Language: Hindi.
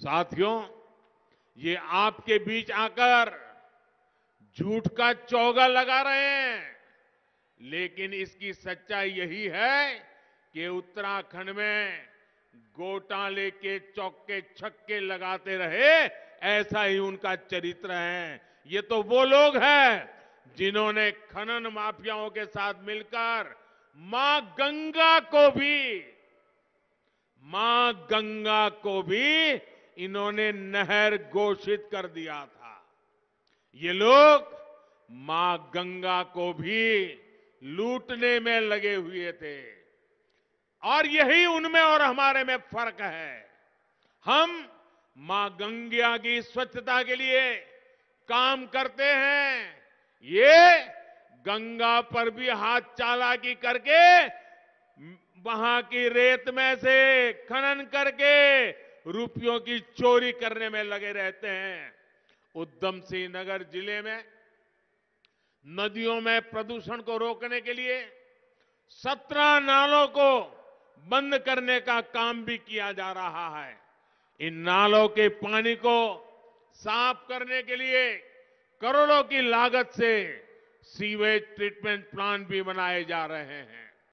साथियों ये आपके बीच आकर झूठ का चौगा लगा रहे हैं लेकिन इसकी सच्चाई यही है कि उत्तराखंड में गोटाले के चौके छक्के लगाते रहे ऐसा ही उनका चरित्र है ये तो वो लोग हैं जिन्होंने खनन माफियाओं के साथ मिलकर मां गंगा को भी मां गंगा को भी इन्होंने नहर घोषित कर दिया था ये लोग मां गंगा को भी लूटने में लगे हुए थे और यही उनमें और हमारे में फर्क है हम मां गंगा की स्वच्छता के लिए काम करते हैं ये गंगा पर भी हाथ चालाकी करके वहां की रेत में से खनन करके रुपयों की चोरी करने में लगे रहते हैं उद्धम सिंह नगर जिले में नदियों में प्रदूषण को रोकने के लिए सत्रह नालों को बंद करने का काम भी किया जा रहा है इन नालों के पानी को साफ करने के लिए करोड़ों की लागत से सीवेज ट्रीटमेंट प्लांट भी बनाए जा रहे हैं